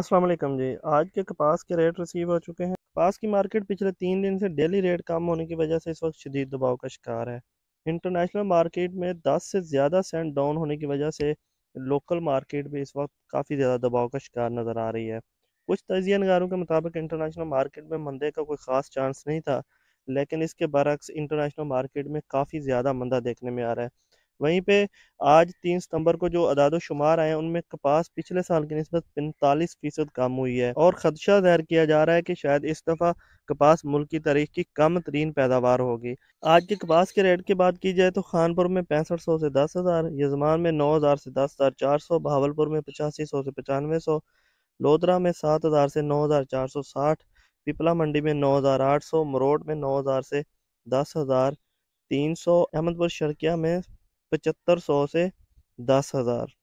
असलम जी आज के कपास के रेट रिसीव हो चुके हैं कपास की मार्केट पिछले तीन दिन से डेली रेट कम होने की वजह से इस वक्त शदीद दबाव का शिकार है इंटरनेशनल मार्केट में 10 से ज़्यादा सेंट डाउन होने की वजह से लोकल मार्केट भी इस वक्त काफ़ी ज़्यादा दबाव का शिकार नज़र आ रही है कुछ तजिया नगारों के मुताबिक इंटरनेशनल मार्केट में मंदे का कोई ख़ास चांस नहीं था लेकिन इसके बरक्स इंटरनेशनल मार्केट में काफ़ी ज़्यादा मंदा देखने में आ रहा है वहीं पे आज तीन सितंबर को जो अदाद शुमार आए उनमें कपास पिछले साल की नस्बत पैंतालीस फीसद कम हुई है और खदशा जाहिर किया जा रहा है कि शायद इस दफ़ा कपास मुल्क की तारीख की कम तरीन पैदावार होगी आज के कपास के रेट की बात की जाए तो खानपुर में पैंसठ सौ से दस हज़ार यजमान में नौ हज़ार से दस हज़ार चार सौ भावलपुर में पचासी सौ से पचानवे सौ लोधरा में सात हज़ार से नौ हज़ार चार सौ साठ पिपला मंडी में नौ हज़ार आठ सौ मरोड में नौ हज़ार से दस हज़ार तीन सौ अहमदपुर शर्किया में पचहत्तर सौ से दस हज़ार